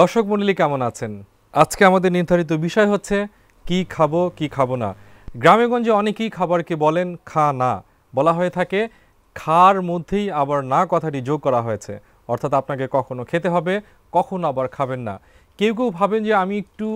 দর্শক মন্ডলী কেমন আছেন আজকে আমাদের নির্ধারিত বিষয় হচ্ছে কি খাবো কি খাবো না গ্রামেগঞ্জে অনেকেই খাবারকে বলেন খা না বলা হয়ে থাকে খার মধ্যেই আবার না কথাটি যোগ করা হয়েছে অর্থাৎ আপনাকে কখনো খেতে হবে কখনো আবার খাবেন না কেউ কেউ ভাবেন যে আমি একটু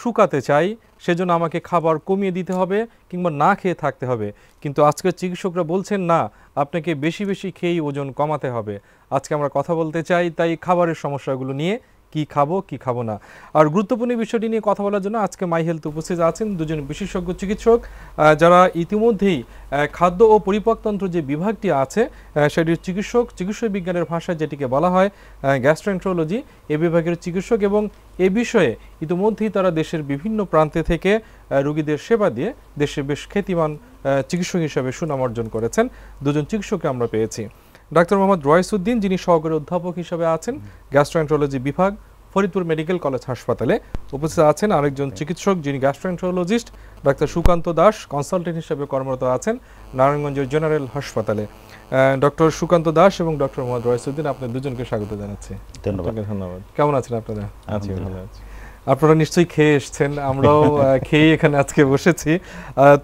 শুকাতে চাই সেজন্য আমাকে খাবার কমিয়ে দিতে হবে কিংবা না খেয়ে থাকতে হবে কিন্তু আজকের চিকিৎসকরা বলছেন না আপনাকে বেশি বেশি খেয়েই ওজন কমাতে হবে আজকে আমরা কথা বলতে চাই তাই খাবারের সমস্যাগুলো নিয়ে কি খাবো কি খাবো না আর গুরুত্বপূর্ণ বিষয়টি নিয়ে কথা বলার জন্য আজকে মাই হেলথ উপস্থিত আছেন দুজন বিশেষজ্ঞ চিকিৎসক যারা ইতিমধ্যেই খাদ্য ও পরিপাকতন্ত্র যে বিভাগটি আছে সেটির চিকিৎসক চিকিৎসা বিজ্ঞানের ভাষায় যেটিকে বলা হয় গ্যাস্ট্রেন্ট্রোলজি এ বিভাগের চিকিৎসক এবং এ বিষয়ে ইতিমধ্যেই তারা দেশের বিভিন্ন প্রান্তে থেকে রোগীদের সেবা দিয়ে দেশে বেশ খ্যাতিমান চিকিৎসক হিসাবে সুনাম অর্জন করেছেন দুজন চিকিৎসককে আমরা পেয়েছি ডাক্তার মোহাম্মদ রয়েসুদ্দিন যিনি সহকারী অধ্যাপক হিসেবে আছেন গ্যাস্ট্রোএন্ট্রোলজি বিভাগ ফরিদপুর মেডিকেল কলেজ হাসপাতালে উপস্থিত আছেন আরেকজন চিকিৎসক যিনি গ্যাস্ট্রোএন্টারোলজিস্ট ডাক্তার সুকান্ত দাস কনসালটেন্ট হিসেবে কর্মরত আছেন নারায়ণগঞ্জের জেনারেল হাসপাতালে ডক্টর সুকান্ত দাস এবং ডক্টর মোহাম্মদ রয়েসুদ্দিন আপনাদের দুজনকে স্বাগত জানাচ্ছি ধন্যবাদ ধন্যবাদ কেমন আছেন আপনারা আছি ভালো আছি আপনারা নিশ্চয়ই খেয়ে এসছেন আমরাও খেয়ে এখানে আজকে বসেছি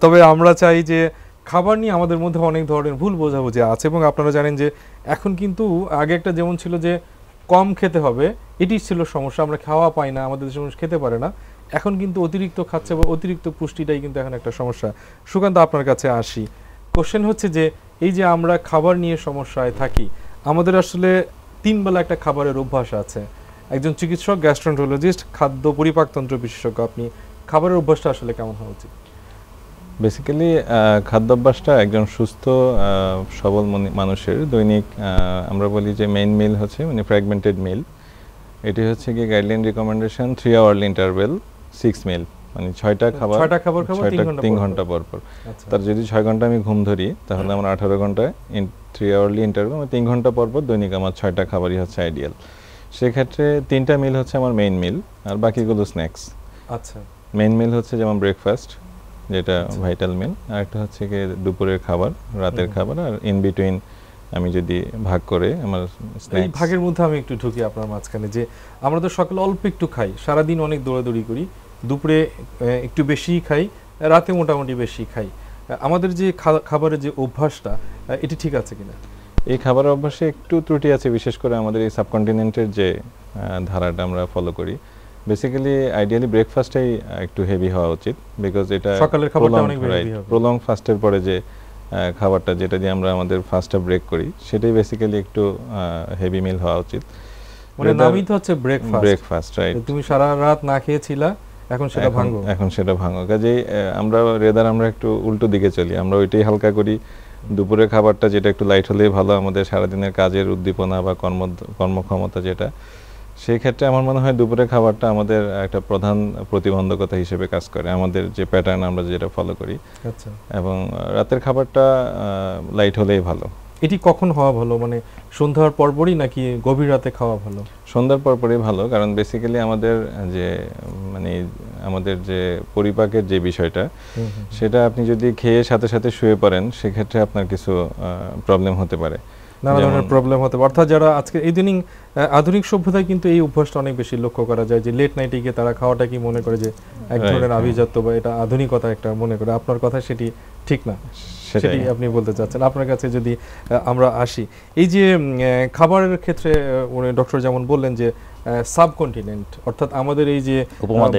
তবে আমরা চাই যে খাবার নিয়ে আমাদের মধ্যে অনেক ধরনের ভুল বোঝাবুঝি আছে এবং আপনারা জানেন যে এখন কিন্তু আগে একটা যেমন ছিল যে কম খেতে হবে এটি ছিল সমস্যা আমরা খাওয়া পাই না আমাদের দেশের মানুষ খেতে পারে না এখন কিন্তু অতিরিক্ত খাচ্ছে বা অতিরিক্ত পুষ্টিটাই কিন্তু এখন একটা সমস্যা সুকান্ত আপনার কাছে আসি কোশ্চেন হচ্ছে যে এই যে আমরা খাবার নিয়ে সমস্যায় থাকি আমাদের আসলে তিনবেলা একটা খাবারের অভ্যাস আছে একজন চিকিৎসক গ্যাস্ট্রোন্টোলজিস্ট খাদ্য পরিপাকতন্ত্র বিশেষজ্ঞ আপনি খাবারের অভ্যাসটা আসলে কেমন হওয়া উচিত বেসিক্যালি uh, খাদ্যাভ্যাসটা একজন সুস্থ uh, সবল মানুষের দৈনিক uh, আমরা বলি যে মেইন মিল হচ্ছে মানে ফ্র্যাগমেন্টেড মিল এটি হচ্ছে কি guideline recommendation three hourly interval six meal মানে ছয়টা খাবার ছয়টা খাবার ছয়টা তিন ঘন্টা পর পর আচ্ছা। তার যদি ছয় ঘন্টা আমি ঘুম ধরি তাহলে আমার আঠারো ঘন্টায় থ্রি আওয়ারলি ইন্টারভেল মানে তিন ঘন্টা পর পর দৈনিক আমার ছয়টা খাবারই হচ্ছে আইডিয়াল সেক্ষেত্রে তিনটা মিল হচ্ছে আমার মেইন মিল আর বাকিগুলো স্ন্যাক্স আচ্ছা মেইন মিল হচ্ছে যেমন ব্রেকফাস্ট যেটা ভাইটাল মেন আর একটা হচ্ছে গিয়ে দুপুরের খাবার রাতের খাবার আর ইন বিটুইন আমি যদি ভাগ করে আমার এই ভাগের মধ্যে আমি একটু ঢুকি আপনার মাঝখানে যে আমরা তো সকালে অল্প একটু খাই সারাদিন অনেক দৌড়াদৌড়ি করি দুপুরে একটু বেশিই খাই রাতে মোটামুটি বেশি খাই আমাদের যে খাবারের যে অভ্যাসটা এটি ঠিক আছে কিনা এই খাবার অভ্যাসে একটু ত্রুটি আছে বিশেষ করে আমাদের এই সাবকন্টিনেন্টের যে ধারাটা আমরা ফলো করি বেসিক্যালি আইডিয়ালি ব্রেকফাস্টেই একটু হেভি হওয়া উচিত বিকজ এটা সকালের খাবারটা অনেক হেভি হবে প্রলং ফাস্টের পরে যে খাবারটা যেটা দিয়ে আমরা আমাদের ফাস্টটা ব্রেক করি সেটাই বেসিক্যালি একটু হেভি মিল হওয়া উচিত মানে নামই তো হচ্ছে ব্রেকফাস্ট ব্রেকফাস্ট রাইট তুমি সারা রাত না খেয়েছিলা এখন সেটা ভাঙো এখন সেটা ভাঙো কাজেই আমরা রেদার আমরা একটু উল্টো দিকে চলি আমরা ওইটাই হালকা করি দুপুরে খাবারটা যেটা একটু লাইট হলেই ভালো আমাদের সারাদিনের কাজের উদ্দীপনা বা কর্ম কর্মক্ষমতা যেটা সেই ক্ষেত্রে আমার মনে হয় দুপুরে খাবারটা আমাদের একটা প্রধান প্রতিবন্ধকতা হিসেবে কাজ করে আমাদের যে প্যাটার্ন আমরা যেটা ফলো করি আচ্ছা। এবং রাতের খাবারটা লাইট হলেই ভালো এটি কখন হওয়া ভালো মানে সন্ধ্যার পরপরই নাকি গভীর রাতে খাওয়া ভালো সন্ধ্যার পরপরই ভালো কারণ বেসিক্যালি আমাদের যে মানে আমাদের যে পরিপাকের যে বিষয়টা সেটা আপনি যদি খেয়ে সাথে সাথে শুয়ে পড়েন সেক্ষেত্রে আপনার কিছু প্রবলেম হতে পারে নানা ধরনের প্রবলেম হতে অর্থাৎ যারা আজকে ইদানিং আধুনিক সভ্যতায় কিন্তু এই অভ্যাসটা অনেক বেশি লক্ষ্য করা যায় যে লেট নাইটে গিয়ে তারা খাওয়াটা কি মনে করে যে এক ধরনের হ্যাঁ। আভিজাত্য বা এটা আধুনিকতা একটা মনে করে আপনার কথা সেটি ঠিক না আপনি বলতে চাচ্ছেন আপনার কাছে যদি আমরা আসি এই যে খাবারের ক্ষেত্রে ডক্টর যেমন বললেন যে সাবকন্টিনেন্ট অর্থাৎ আমাদের এই যে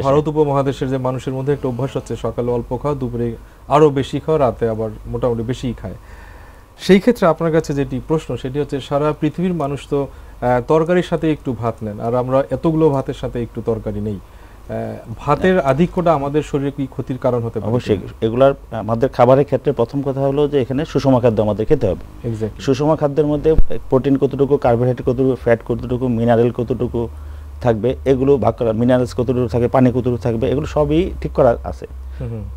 ভারত উপমহাদেশের যে মানুষের মধ্যে একটা অভ্যাস হচ্ছে সকালে অল্প খাওয়া দুপুরে আরও বেশি খাওয়া রাতে আবার মোটামুটি বেশিই খায় সেই ক্ষেত্রে আপনার কাছে যেটি প্রশ্ন সেটি হচ্ছে সারা পৃথিবীর মানুষ তো তরকারির সাথে একটু ভাত নেন আর আমরা এতগুলো ভাতের সাথে একটু তরকারি নেই ভাতের হ্যাঁ। আধিক্যটা আমাদের শরীরে কি ক্ষতির কারণ হতে পারে অবশ্যই এগুলার আমাদের খাবারের ক্ষেত্রে প্রথম কথা হলো যে এখানে সুষম খাদ্য আমাদের খেতে হবে সুষম খাদ্যের মধ্যে প্রোটিন কতটুকু কার্বোহাইড্রেট কতটুকু ফ্যাট কতটুকু মিনারেল কতটুকু থাকবে এগুলো ভাগ করা মিনারেলস কতটুকু থাকে পানি কতটুকু থাকবে এগুলো সবই ঠিক করা আছে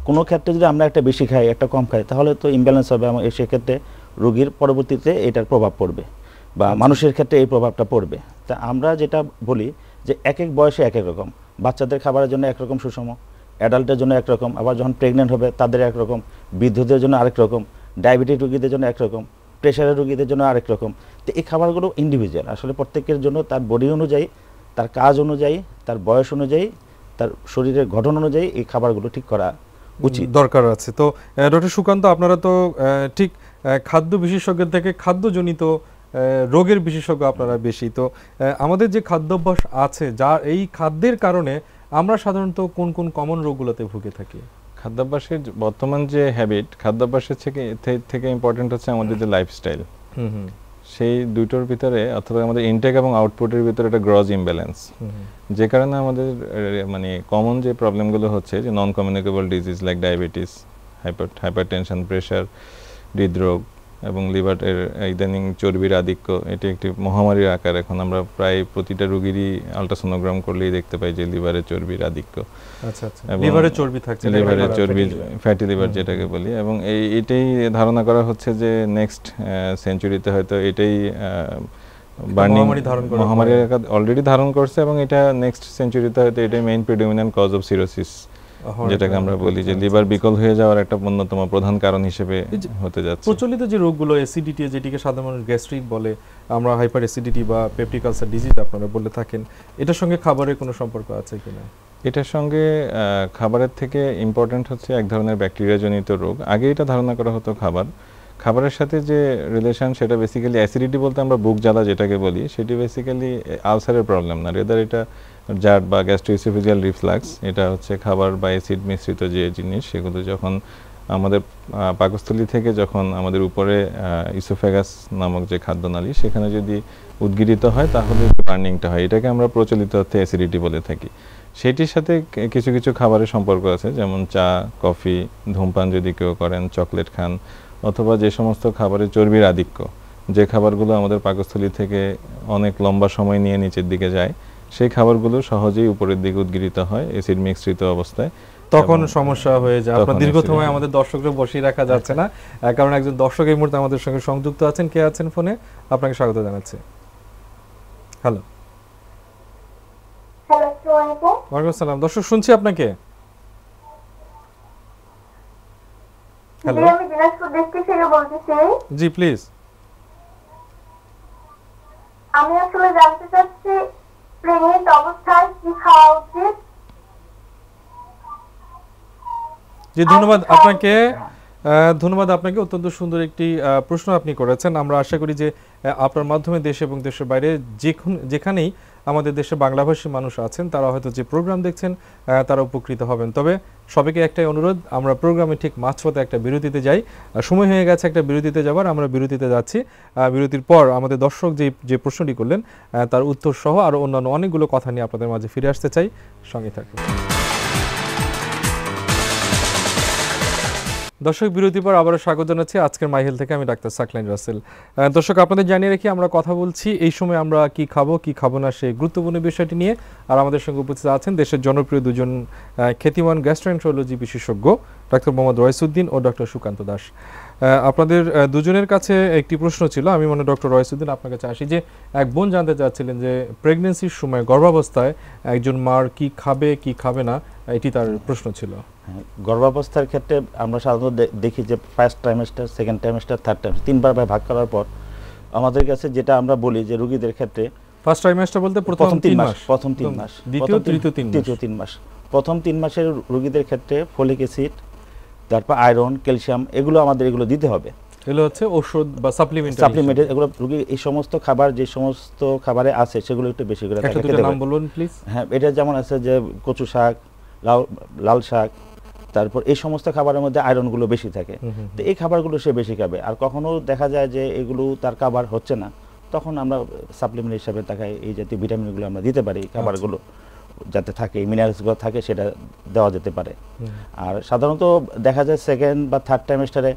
কোনো ক্ষেত্রে যদি আমরা একটা বেশি খাই একটা কম খাই তাহলে তো ইমব্যালেন্স হবে এবং সেক্ষেত্রে রোগীর পরবর্তীতে এটার প্রভাব পড়বে বা আচ্ছা। মানুষের ক্ষেত্রে এই প্রভাবটা পড়বে তা আমরা যেটা বলি যে এক এক বয়সে এক এক রকম বাচ্চাদের খাবারের জন্য একরকম সুষম অ্যাডাল্টের জন্য একরকম আবার যখন প্রেগনেন্ট হবে তাদের একরকম বৃদ্ধদের জন্য আরেক রকম ডায়াবেটিস রোগীদের জন্য একরকম প্রেশারের রোগীদের জন্য আরেক রকম তো এই খাবারগুলো ইন্ডিভিজুয়াল আসলে প্রত্যেকের জন্য তার বডি অনুযায়ী তার কাজ অনুযায়ী তার বয়স অনুযায়ী তার শরীরের গঠন অনুযায়ী এই খাবারগুলো ঠিক করা উচিত দরকার আছে তো ডক্টর সুকান্ত আপনারা তো ঠিক খাদ্য বিশেষজ্ঞের থেকে খাদ্যজনিত রোগের বিশেষজ্ঞ আপনারা বেশি তো আমাদের যে খাদ্যাভ্যাস আছে যা এই খাদ্যের কারণে আমরা সাধারণত কোন কোন কমন রোগগুলোতে ভুগে থাকি খাদ্যাভ্যাসের বর্তমান যে হ্যাবিট খাদ্যাভ্যাসের থেকে থেকে ইম্পর্টেন্ট হচ্ছে আমাদের যে লাইফস্টাইল সেই দুটোর ভিতরে অর্থাৎ আমাদের ইনটেক এবং আউটপুটের ভিতরে একটা গ্রজ ইমব্যালেন্স যে কারণে আমাদের মানে কমন যে প্রবলেমগুলো হচ্ছে যে non communicable disease like diabetes hyper hyper tension pressure হৃদরোগ এবং লিভারের ইদানিং চর্বির আধিক্য এটি একটি মহামারীর আকার এখন আমরা প্রায় প্রতিটা রোগীরই আল্ট্রাসোনোগ্রাম করলেই দেখতে পাই যে লিভারের চর্বির আধিক্য আচ্ছা, আচ্ছা। লিভারের চর্বি ফ্যাটি লিভার যেটাকে বলি এবং এই এটাই ধারণা করা হচ্ছে যে নেক্সট সেঞ্চুরিতে হয়তো এটাই বার্নিং মহামারীর অলরেডি ধারণ করছে এবং এটা নেক্সট সেঞ্চুরিতে হয়তো এটাই main predominant cause of cirrhosis যেটাকে আমরা বলি যে লিভার আচ্ছা, আচ্ছা। বিকল হয়ে যাওয়ার একটা অন্যতম প্রধান কারণ হিসেবে হতে যাচ্ছে প্রচলিত যে রোগগুলো অ্যাসিডিটি যেটিকে সাধারণ মানুষ গ্যাস্ট্রিক বলে আমরা হাইপার অ্যাসিডিটি বা পেপটিক আলসার ডিজিজ আপনারা বলে থাকেন এটার সঙ্গে খাবারের কোনো সম্পর্ক আছে কিনা এটার সঙ্গে খাবারের থেকে ইম্পর্টেন্ট হচ্ছে এক ধরনের ব্যাকটেরিয়াজনিত রোগ আগে এটা ধারণা করা হতো খাবার খাবারের সাথে যে রিলেশন সেটা বেসিক্যালি অ্যাসিডিটি বলতে আমরা বুক জ্বালা যেটাকে বলি সেটি বেসিক্যালি আলসারের প্রবলেম না রেদার এটা জাট বা গ্যাস্ট্রোইসোফেজিয়াল রিফ্লাক্স এটা হচ্ছে খাবার বা অ্যাসিড মিশ্রিত যে জিনিস সেগুলো যখন আমাদের পাকস্থলী থেকে যখন আমাদের উপরে ইসোফেগাস নামক যে খাদ্যনালী সেখানে যদি উদ্গিরিত হয় তাহলে বার্নিংটা হয় এটাকে আমরা প্রচলিত অর্থে অ্যাসিডিটি বলে থাকি সেটির সাথে কিছু কিছু খাবারের সম্পর্ক আছে যেমন চা কফি ধূমপান যদি কেউ করেন চকলেট খান অথবা যে সমস্ত খাবারের চর্বির আধিক্য যে খাবারগুলো আমাদের পাকস্থলী থেকে অনেক লম্বা সময় নিয়ে নিচের দিকে যায় সেই খাবারগুলো সহজেই উপরের দিকে উদ্গৃত হয় এসিড মিশ্রিত অবস্থায় তখন সমস্যা হয়ে যায় আপনার দীর্ঘ সময় আমাদের দর্শকদের বসিয়ে রাখা যাচ্ছে না কারণ একজন দর্শক এই মুহূর্তে আমাদের সঙ্গে সংযুক্ত আছেন কে আছেন ফোনে আপনাকে স্বাগত জানাচ্ছি হ্যালো ওয়ালাইকুম আসসালাম দর্শক শুনছি আপনাকে হ্যালো আমি দিনাজপুর থেকে বলতেছি জি প্লিজ আমি আসলে জানতে চাচ্ছি প্রেমের অবস্থায় কি খাওয়া উচিত জি ধন্যবাদ আপনাকে ধন্যবাদ আপনাকে অত্যন্ত সুন্দর একটি প্রশ্ন আপনি করেছেন আমরা আশা করি যে আপনার মাধ্যমে দেশ এবং দেশের বাইরে যেখানেই আমাদের দেশে বাংলাভাষী মানুষ আছেন তারা হয়তো যে প্রোগ্রাম দেখছেন তারা উপকৃত হবেন তবে সবাইকে একটাই অনুরোধ আমরা প্রোগ্রামে ঠিক মাঝপথে একটা বিরতিতে যাই সময় হয়ে গেছে একটা বিরতিতে যাবার আমরা বিরতিতে যাচ্ছি বিরতির পর আমাদের দর্শক যে যে প্রশ্নটি করলেন তার উত্তর সহ আরও অন্যান্য অনেকগুলো কথা নিয়ে আপনাদের মাঝে ফিরে আসতে চাই সঙ্গে থাকুন দর্শক বিরতি পর আবারও স্বাগত জানাচ্ছি আজকের মাইহেল থেকে আমি ডাক্তার সাকলাইন রাসেল দর্শক আপনাদের জানিয়ে রেখে আমরা কথা বলছি এই সময় আমরা কি খাবো কি খাবো না সেই গুরুত্বপূর্ণ বিষয়টি নিয়ে আর আমাদের সঙ্গে উপস্থিত আছেন দেশের জনপ্রিয় দুজন খ্যাতিমান গ্যাস্ট্রোএন্ট্রোলজি বিশেষজ্ঞ ডাক্তার মোহাম্মদ রয়েসুদ্দিন ও ডক্টর সুকান্ত দাস আপনাদের দুজনের কাছে একটি প্রশ্ন ছিল আমি মনে ডক্টর রয়েসুদ্দিন আপনার কাছে আসি যে এক বোন জানতে চাচ্ছিলেন যে প্রেগনেন্সির সময় গর্ভাবস্থায় একজন মার কি খাবে কি খাবে না এটি তার প্রশ্ন ছিল হ্যাঁ, গর্ভাবস্থার ক্ষেত্রে আমরা সাধারণত দেখি যে first trimester second trimester third trimester তিনবার ভাই ভাগ করার পর আমাদের কাছে যেটা আমরা বলি যে রোগীদের ক্ষেত্রে ফার্স্ট ট্রাইমেস্টার বলতে প্রথম তিন মাস প্রথম তিন মাস দ্বিতীয় তৃতীয় তিন মাস প্রথম তিন মাসের রোগীদের ক্ষেত্রে ফলিক অ্যাসিড তারপর আয়রন ক্যালসিয়াম এগুলো আমাদের এগুলো দিতে হবে এগুলো হচ্ছে ওষুধ বা সাপ্লিমেন্ট সাপ্লিমেন্ট এগুলো রোগী এই সমস্ত খাবার যে সমস্ত খাবারে আছে সেগুলো একটু বেশি করে একটা দুটো নাম বলুন প্লিজ হ্যাঁ এটা যেমন আছে যে কচু শাক লাল লাল শাক তারপর এই সমস্ত খাবারের মধ্যে আয়রনগুলো বেশি থাকে তো এই খাবারগুলো সে বেশি খাবে আর কখনো দেখা যায় যে এগুলো তার খাবার হচ্ছে না তখন আমরা সাপ্লিমেন্ট হিসাবে তাকে এই জাতীয় ভিটামিনগুলো আমরা দিতে পারি খাবারগুলো যাতে থাকে মিনারেলসগুলো থাকে সেটা দেওয়া যেতে পারে আর সাধারণত দেখা যায় সেকেন্ড বা থার্ড টাইমেস্টারে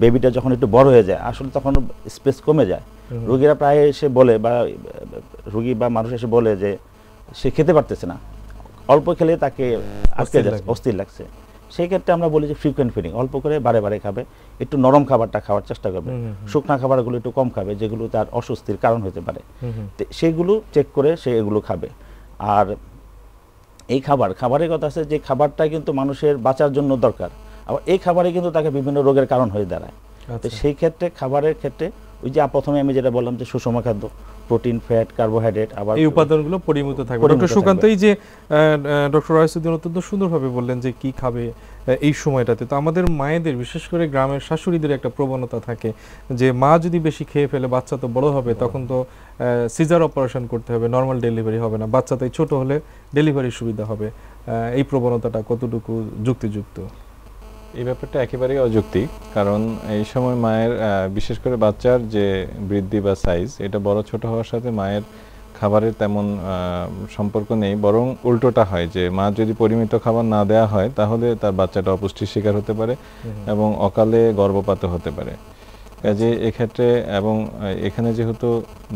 বেবিটা যখন একটু বড় হয়ে যায় আসলে তখন স্পেস কমে যায় রুগীরা প্রায় এসে বলে বা রুগী বা মানুষ এসে বলে যে সে খেতে পারতেছে না অল্প খেলে তাকে আটকে যাচ্ছে অস্থির লাগছে সেই ক্ষেত্রে আমরা বলি যে ফ্রিকুয়েন্ট ফিডিং অল্প করে বারে বারে খাবে একটু নরম খাবারটা খাওয়ার চেষ্টা করবে শুকনা খাবারগুলো একটু কম খাবে যেগুলো তার অস্বস্তির কারণ হতে পারে সেগুলো চেক করে সে এগুলো খাবে আর এই খাবার খাবারের কথা আছে যে খাবারটা কিন্তু মানুষের বাঁচার জন্য দরকার আবার এই খাবারে কিন্তু তাকে বিভিন্ন রোগের কারণ হয়ে দাঁড়ায় আচ্ছা। সেই ক্ষেত্রে খাবারের ক্ষেত্রে ওই যে প্রথমে আমি যেটা বললাম যে সুষম খাদ্য প্রোটিন ফ্যাট কার্বোহাইড্রেট আবার এই উপাদানগুলো পরিমিত থাকবে ডক্টর সুকান্তই যে ডক্টর রায়সুদ্দিন অত্যন্ত সুন্দরভাবে বললেন যে কি খাবে এই সময়টাতে তো আমাদের মায়েদের বিশেষ করে গ্রামের শাশুড়িদের একটা প্রবণতা থাকে যে মা যদি বেশি খেয়ে ফেলে বাচ্চা তো বড় হবে তখন তো সিজার অপারেশন করতে হবে নর্মাল ডেলিভারি হবে না বাচ্চা তাই ছোট হলে ডেলিভারি সুবিধা হবে এই প্রবণতাটা কতটুকু যুক্তিযুক্ত এই ব্যাপারটা একেবারেই অযুক্তি কারণ এই সময় মায়ের বিশেষ করে বাচ্চার যে বৃদ্ধি বা সাইজ এটা বড় ছোট হওয়ার সাথে মায়ের খাবারের তেমন সম্পর্ক নেই বরং উল্টোটা হয় যে মা যদি পরিমিত খাবার না দেওয়া হয় তাহলে তার বাচ্চাটা অপুষ্টির শিকার হতে পারে এবং অকালে গর্ভপাত হতে পারে কাজে এক্ষেত্রে এবং এখানে যেহেতু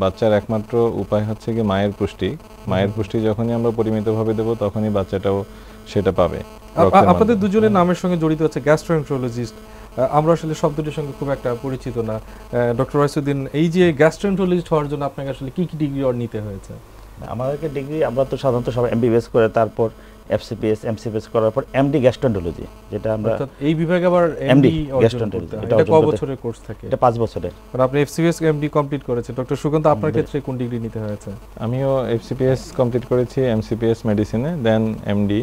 বাচ্চার একমাত্র উপায় হচ্ছে কি মায়ের পুষ্টি মায়ের পুষ্টি যখনই আমরা পরিমিতভাবে দেবো তখনই বাচ্চাটাও সেটা পাবে আপনাদের দুজনের নামের সঙ্গে জড়িত আছে গ্যাস্ট্রোএন্টারোলজিস্ট আমরা আসলে শব্দটির সঙ্গে খুব একটা পরিচিত না ডক্টর ওয়াইসুদ্দিন এই যে গ্যাস্ট্রোএন্টারোলজিস্ট হওয়ার জন্য আপনাকে আসলে কি কি ডিগ্রি নিতে হয়েছে আমাদেরকে ডিগ্রি আমরা তো সাধারণত সব এমবিবিএস করে তারপর এফসিপিএস এমসিপিএস করার পর এমডি গ্যাস্ট্রোন্টোলজি যেটা আমরা এই বিভাগে আবার এমডি গ্যাস্ট্রোন্টোলজি এটা কত বছরের কোর্স থাকে এটা 5 বছরের মানে আপনি এফসিপিএস এমডি কমপ্লিট করেছেন ডক্টর সুকান্ত আপনার ক্ষেত্রে কোন ডিগ্রি নিতে হয়েছে আমিও এফসিপিএস কমপ্লিট করেছি এমসিপিএস মেডিসিনে দেন এমডি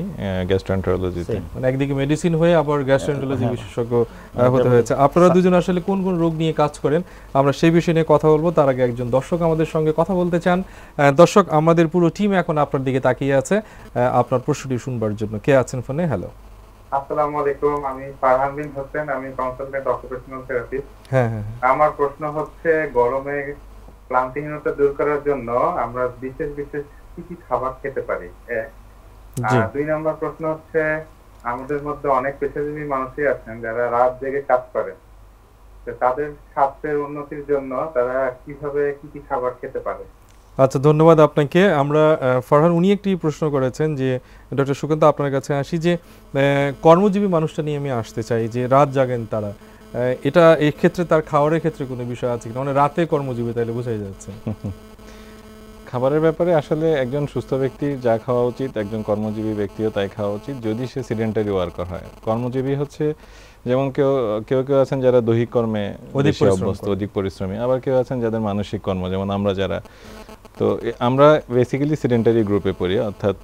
গ্যাস্ট্রন্টোলজিতে মানে একদিকে মেডিসিন হয়ে আবার গ্যাস্ট্রোন্টোলজি হ্যাঁ। বিশেষজ্ঞ হ্যাঁ, হতে হয়েছে আপনারা দুজন আসলে কোন কোন রোগ নিয়ে কাজ করেন আমরা সেই বিষয়ে নিয়ে কথা বলবো তার আগে একজন দর্শক আমাদের সঙ্গে কথা বলতে চান দর্শক আমাদের পুরো টিম এখন আপনার দিকে তাকিয়ে আছে আপনার প্রশ্নটি বিষয়টি শুনবার জন্য কে আছেন ফোনে হ্যালো আসসালামু আলাইকুম আমি ফারহান বিন হোসেন আমি কনসালটেন্ট হ্যাঁ, অকুপেশনাল হ্যাঁ হ্যাঁ আমার প্রশ্ন হচ্ছে গরমে ক্লান্তিহীনতা দূর করার জন্য আমরা বিশেষ বিশেষ কি কি খাবার খেতে পারি এক দুই নম্বর প্রশ্ন হচ্ছে আমাদের মধ্যে অনেক পেশাজীবী মানুষই আছেন যারা রাত জেগে কাজ করে তাদের স্বাস্থ্যের উন্নতির জন্য তারা কিভাবে কি কি খাবার খেতে পারে আচ্ছা ধন্যবাদ আপনাকে আমরা ফরহান উনি একটি প্রশ্ন করেছেন যে ডক্টর সুকান্ত আপনার কাছে আসি যে কর্মজীবী মানুষটা নিয়ে আমি আসতে চাই যে রাত জাগেন তারা এটা এই ক্ষেত্রে তার খাওয়ারের ক্ষেত্রে কোনো বিষয় আছে কিনা মানে রাতে কর্মজীবী তাইলে বোঝাই যাচ্ছে খাবারের ব্যাপারে আসলে একজন সুস্থ ব্যক্তি যা খাওয়া উচিত একজন কর্মজীবী ব্যক্তিও তাই খাওয়া উচিত যদি সে সিডেন্টারি ওয়ার্কার হয় কর্মজীবী হচ্ছে যেমন কেউ কেউ কেউ আছেন যারা দৈহিক কর্মে অধিক অভ্যস্ত অধিক পরিশ্রমী আবার কেউ আছেন যাদের মানসিক কর্ম যেমন আমরা যারা তো আমরা বেসিক্যালি সিডেন্টারি গ্রুপে পড়ি অর্থাৎ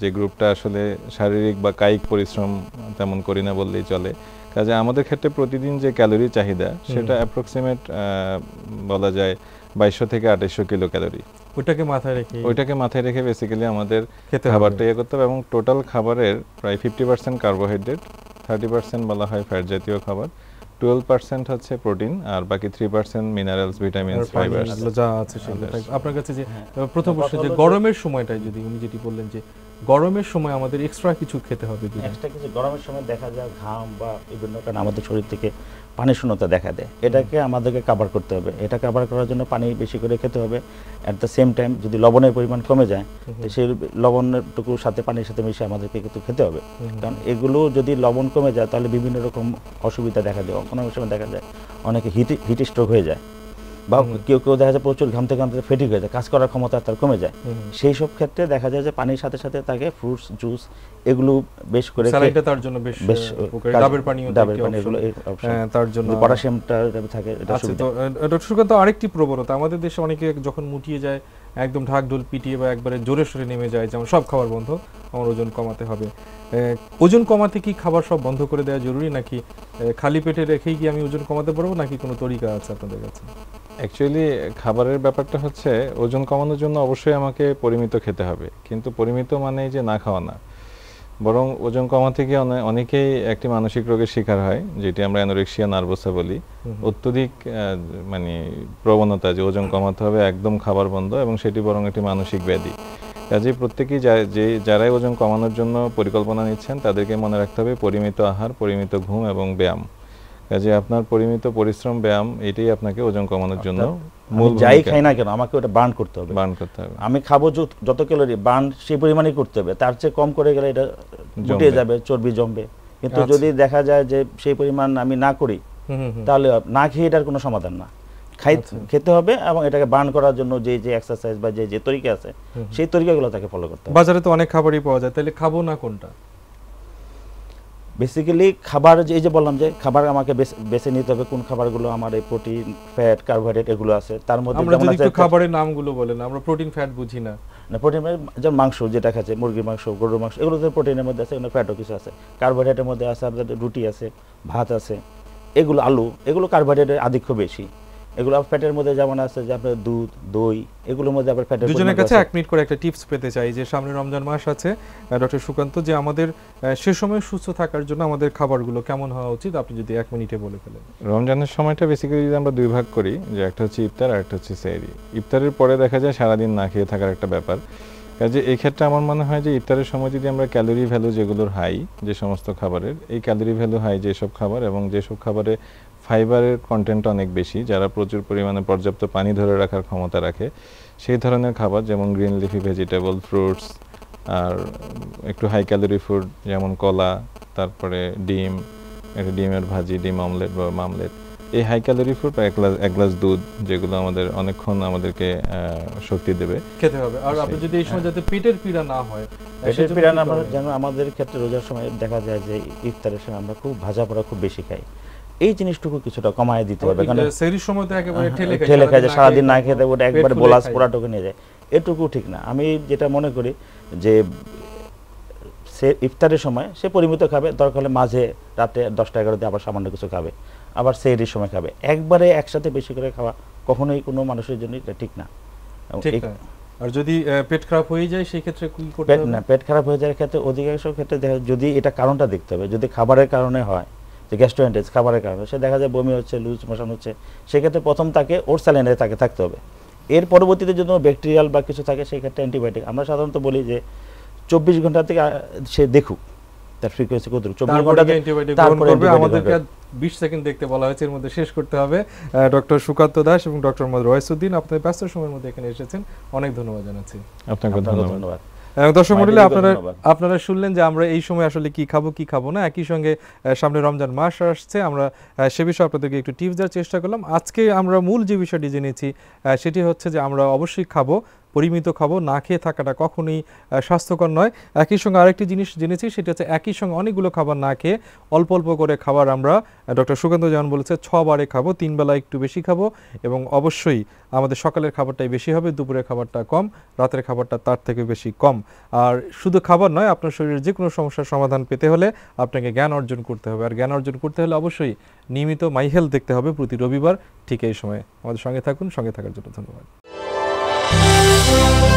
যে গ্রুপটা আসলে শারীরিক বা কায়িক পরিশ্রম তেমন করি না বললেই চলে কাজে আমাদের ক্ষেত্রে প্রতিদিন যে ক্যালোরি চাহিদা সেটা অ্যাপ্রক্সিমেট বলা যায় বাইশশো থেকে আঠাইশশো কিলো ক্যালোরি ওইটাকে মাথায় রেখে ওইটাকে মাথায় রেখে বেসিক্যালি আমাদের খেতে খাবারটা ইয়ে করতে হবে এবং টোটাল খাবারের প্রায় fifty percent carbohydrate thirty percent বলা হয় ফ্যাট জাতীয় খাবার টুয়েলভ হচ্ছে প্রোটিন আর বাকি মিনারেলস ভিটামিনস ফাইবারস যা আছে সেগুলো আপনার কাছে যে হ্যাঁ। প্রথম প্রশ্ন যে গরমের সময়টায় যদি উনি যেটি বললেন যে গরমের সময় আমাদের এক্সট্রা কিছু খেতে হবে এক্সট্রা কিছু গরমের সময় দেখা যায় ঘাম বা বিভিন্ন কারণে আমাদের শরীর থেকে পানি শূন্যতা দেখা দেয় এটাকে আমাদেরকে কাভার করতে হবে এটা কাভার করার জন্য পানি বেশি করে খেতে হবে অ্যাট দ্য সেম টাইম যদি লবণের পরিমাণ কমে যায় তো সেই লবণটুকু সাথে পানির সাথে মিশে আমাদেরকে কিন্তু খেতে হবে কারণ এগুলো যদি লবণ কমে যায় তাহলে বিভিন্ন রকম অসুবিধা দেখা যায় কোনো সময় দেখা যায় অনেকে হিট হিট স্ট্রোক হয়ে যায় বা কেউ কেউ দেখা যায় প্রচুর ঘামতে ঘামতে ফেটিক হয়ে যায় কাজ করার ক্ষমতা তার কমে যায় সেই সব ক্ষেত্রে দেখা যায় যে পানির সাথে সাথে তাকে ফ্রুটস জুস এগুলো বেশ করে তার জন্য বেশ ডাবের পানি ডাবের পানি এগুলো হ্যাঁ, তার জন্য পটাশিয়ামটা থাকে এটা আচ্ছা, সুবিধা ডক্টর সুকান্ত আরেকটি প্রবণতা আমাদের দেশে অনেকে যখন মুটিয়ে যায় একদম ঢাক ঢোল পিটিয়ে বা একবারে জোরে সরে নেমে যায় যেমন সব খাবার বন্ধ আমার ওজন কমাতে হবে ওজন কমাতে কি খাবার সব বন্ধ করে দেওয়া জরুরি নাকি খালি পেটে রেখেই কি আমি ওজন কমাতে পারবো নাকি কোনো তরিকা আছে আপনাদের কাছে অ্যাকচুয়ালি খাবারের ব্যাপারটা হচ্ছে ওজন কমানোর জন্য অবশ্যই আমাকে পরিমিত খেতে হবে কিন্তু পরিমিত মানে যে না খাওয়া না বরং ওজন কমাতে গিয়ে অনেকেই একটি মানসিক রোগের শিকার হয় যেটি আমরা অ্যানোরেক্সিয়া নার্ভোসা বলি অত্যধিক মানে প্রবণতা যে ওজন কমাতে হবে একদম খাবার বন্ধ এবং সেটি বরং একটি মানসিক ব্যাধি কাজে প্রত্যেকেই যে যারাই ওজন কমানোর জন্য পরিকল্পনা নিচ্ছেন তাদেরকে মনে রাখতে হবে পরিমিত আহার পরিমিত ঘুম এবং ব্যায়াম কাজে আপনার পরিমিত পরিশ্রম ব্যায়াম এটাই আপনাকে ওজন কমানোর জন্য মূল যাই খাই না কেন আমাকে ওটা বার্ন করতে হবে বার্ন করতে হবে আমি খাবো যত ক্যালোরি বার্ন সেই পরিমাণে করতে হবে তার চেয়ে কম করে গেলে এটা জুটে যাবে চর্বি জমবে কিন্তু আচ্ছা। যদি দেখা যায় যে সেই পরিমাণ আমি না করি তাহলে না খেয়ে এটার কোনো সমাধান না খাই আচ্ছা। খেতে হবে এবং এটাকে বার্ন করার জন্য যে যে এক্সারসাইজ বা যে যে তরিকা আছে সেই তরিকাগুলো তাকে ফলো করতে হবে বাজারে তো অনেক খাবারই পাওয়া যায় তাহলে খাবো না কোনটা বেসিক্যালি খাবার যে এই যে বললাম যে খাবার আমাকে বেছে নিতে হবে কোন খাবারগুলো আমার এই প্রোটিন ফ্যাট কার্বোহাইড্রেট এগুলো আছে তার মধ্যে আমরা যদি একটু খাবারের নামগুলো বলেন আমরা প্রোটিন ফ্যাট বুঝি না না প্রোটিন যেমন মাংস যেটা খাচ্ছে মুরগির মাংস গরুর মাংস এগুলো তো প্রোটিনের মধ্যে আছে এগুলো ফ্যাটও কিছু আছে কার্বোহাইড্রেটের মধ্যে আছে আপনাদের রুটি আছে ভাত আছে এগুলো আলু এগুলো কার্বোহাইড্রেটের আধিক্য বেশি এগুলো ফ্যাটের মধ্যে যেমন আছে যে আপনার দুধ দই এগুলোর মধ্যে আপনার ফ্যাটের দুজনের কাছে এক মিনিট করে একটা টিপস পেতে চাই যে সামনে রমজান মাস আছে ডক্টর সুকান্ত যে আমাদের সে সময় সুস্থ থাকার জন্য আমাদের খাবারগুলো কেমন হওয়া উচিত আপনি যদি এক মিনিটে বলে ফেলেন রমজানের সময়টা বেসিক্যালি যদি আমরা দুই ভাগ করি যে একটা হচ্ছে ইফতার আর একটা হচ্ছে সেহরি ইফতারের পরে দেখা যায় সারাদিন না খেয়ে থাকার একটা ব্যাপার কাজে এই ক্ষেত্রে আমার মনে হয় যে ইফতারের সময় যদি আমরা ক্যালোরি ভ্যালু যেগুলোর হাই যে সমস্ত খাবারের এই ক্যালোরি ভ্যালু হাই যেসব খাবার এবং যেসব খাবারে ফাইবারের কন্টেন্ট অনেক বেশি যারা প্রচুর পরিমাণে পর্যাপ্ত পানি ধরে রাখার ক্ষমতা রাখে সেই ধরনের খাবার যেমন গ্রিন লিফি ভেজিটেবল ফ্রুটস আর একটু হাই ক্যালোরি ফুড যেমন কলা তারপরে ডিম একটা ডিমের ভাজি ডিম অমলেট বা মামলেট এই হাই ক্যালোরি ফুড এক গ্লাস এক গ্লাস দুধ যেগুলো আমাদের অনেকক্ষণ আমাদেরকে শক্তি দেবে খেতে হবে আর আপনি যদি এই সময় হ্যাঁ। যাতে পেটের পীড়া না হয় পেটের পীড়া না যেন আমাদের ক্ষেত্রে রোজার সময় দেখা যায় যে ইফতারের সময় আমরা খুব ভাজা পোড়া খুব বেশি খাই এই জিনিসটুকু কিছুটা কমায় দিতে হবে কারণ সেরির সময় তো একেবারে ঠেলে খায় ঠেলে খায় যে সারাদিন না খেতে ওটা একবারে বোলাস টুকু নিয়ে যায় এটুকু ঠিক না আমি যেটা মনে করি যে সে ইফতারের সময় সে পরিমিত খাবে দরকার হলে মাঝে রাতে দশটা এগারোতে আবার সামান্য কিছু খাবে আবার সেরির সময় খাবে একবারে একসাথে বেশি করে খাওয়া কখনোই কোনো মানুষের জন্য এটা ঠিক না আর যদি পেট খারাপ হয়ে যায় সেই ক্ষেত্রে কি করতে হবে না পেট খারাপ হয়ে যাওয়ার ক্ষেত্রে অধিকাংশ ক্ষেত্রে যদি এটা কারণটা দেখতে হবে যদি খাবারের কারণে হয় যে গ্যাস্ট্রোএন্টেজ খাবারের কারণে সে দেখা যায় বমি হচ্ছে লুজ মোশন হচ্ছে সেক্ষেত্রে প্রথম তাকে ওর স্যালাইনে তাকে থাকতে হবে এর পরবর্তীতে যদি কোনো ব্যাকটেরিয়াল বা কিছু থাকে সেক্ষেত্রে অ্যান্টিবায়োটিক আমরা সাধারণত বলি যে চব্বিশ ঘন্টা থেকে সে দেখুক তার ফ্রিকোয়েন্সি কত চব্বিশ ঘন্টা তারপরে সেকেন্ড দেখতে বলা হয়েছে এর মধ্যে শেষ করতে হবে ডক্টর সুকান্ত দাস এবং ডক্টর মোহাম্মদ রয়েসুদ্দিন আপনাদের ব্যস্ত সময়ের মধ্যে এখানে এসেছেন অনেক ধন্যবাদ জানাচ্ছি আপনাকে ধন্যবাদ দর্শক মন্ডলী আপনারা আপনারা শুনলেন যে আমরা এই সময় আসলে কি খাবো কি খাবো না একই সঙ্গে সামনে রমজান মাস আসছে আমরা সে বিষয়ে আপনাদেরকে একটু টিপস দেওয়ার চেষ্টা করলাম আজকে আমরা মূল যে বিষয়টি জেনেছি সেটি হচ্ছে যে আমরা অবশ্যই খাবো পরিমিত খাবো না খেয়ে থাকাটা কখনোই স্বাস্থ্যকর নয় একই সঙ্গে আরেকটি জিনিস জেনেছি সেটা হচ্ছে একই সঙ্গে অনেকগুলো খাবার না খেয়ে অল্প অল্প করে খাবার আমরা ডক্টর সুকান্ত যেমন বলেছে ছবারে খাবো তিনবেলা একটু বেশি খাবো এবং অবশ্যই আমাদের সকালের খাবারটাই বেশি হবে দুপুরের খাবারটা কম রাতের খাবারটা তার থেকে বেশি কম আর শুধু খাবার নয় আপনার শরীরের যে কোনো সমস্যার সমাধান পেতে হলে আপনাকে জ্ঞান অর্জন করতে হবে আর জ্ঞান অর্জন করতে হলে অবশ্যই নিয়মিত মাই হেলথ দেখতে হবে প্রতি রবিবার ঠিক এই সময়ে আমাদের সঙ্গে থাকুন সঙ্গে থাকার জন্য ধন্যবাদ Música